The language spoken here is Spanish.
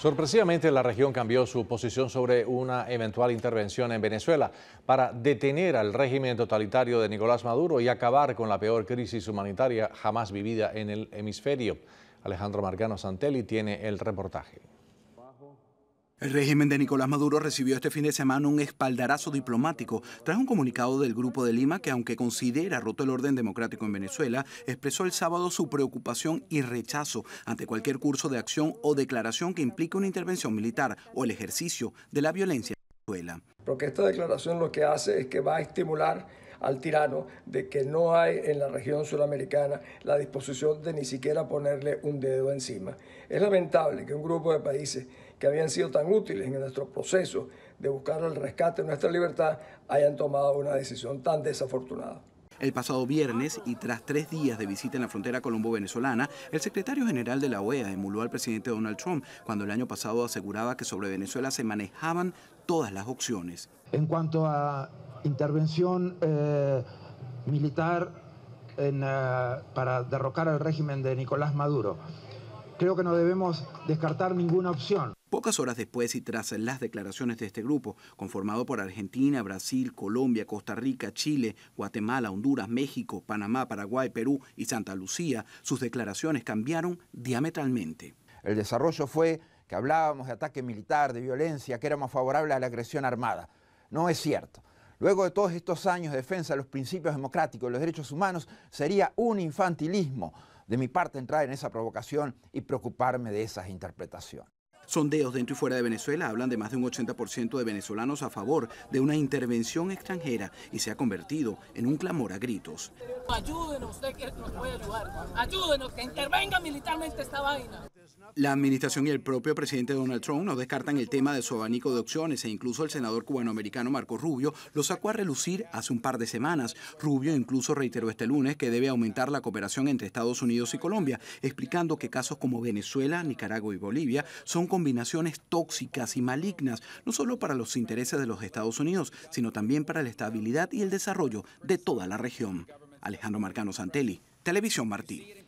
Sorpresivamente, la región cambió su posición sobre una eventual intervención en Venezuela para detener al régimen totalitario de Nicolás Maduro y acabar con la peor crisis humanitaria jamás vivida en el hemisferio. Alejandro Marcano Santelli tiene el reportaje. El régimen de Nicolás Maduro recibió este fin de semana un espaldarazo diplomático tras un comunicado del Grupo de Lima que, aunque considera roto el orden democrático en Venezuela, expresó el sábado su preocupación y rechazo ante cualquier curso de acción o declaración que implique una intervención militar o el ejercicio de la violencia en Venezuela. Porque esta declaración lo que hace es que va a estimular al tirano de que no hay en la región sudamericana la disposición de ni siquiera ponerle un dedo encima. Es lamentable que un grupo de países que habían sido tan útiles en nuestro proceso de buscar el rescate de nuestra libertad hayan tomado una decisión tan desafortunada. El pasado viernes, y tras tres días de visita en la frontera colombo-venezolana, el secretario general de la OEA emuló al presidente Donald Trump cuando el año pasado aseguraba que sobre Venezuela se manejaban todas las opciones. En cuanto a intervención eh, militar eh, para derrocar al régimen de Nicolás Maduro, creo que no debemos descartar ninguna opción. Pocas horas después y tras las declaraciones de este grupo, conformado por Argentina, Brasil, Colombia, Costa Rica, Chile, Guatemala, Honduras, México, Panamá, Paraguay, Perú y Santa Lucía, sus declaraciones cambiaron diametralmente. El desarrollo fue que hablábamos de ataque militar, de violencia, que éramos favorables a la agresión armada. No es cierto. Luego de todos estos años de defensa de los principios democráticos y los derechos humanos, sería un infantilismo de mi parte entrar en esa provocación y preocuparme de esas interpretaciones. Sondeos dentro y fuera de Venezuela hablan de más de un 80% de venezolanos a favor de una intervención extranjera y se ha convertido en un clamor a gritos. Ayúdenos, usted que nos puede ayudar. Ayúdenos, que intervenga militarmente esta vaina. La administración y el propio presidente Donald Trump no descartan el tema de su abanico de opciones e incluso el senador cubanoamericano Marco Rubio lo sacó a relucir hace un par de semanas. Rubio incluso reiteró este lunes que debe aumentar la cooperación entre Estados Unidos y Colombia, explicando que casos como Venezuela, Nicaragua y Bolivia son combinaciones tóxicas y malignas, no solo para los intereses de los Estados Unidos, sino también para la estabilidad y el desarrollo de toda la región. Alejandro Marcano Santelli, Televisión Martín.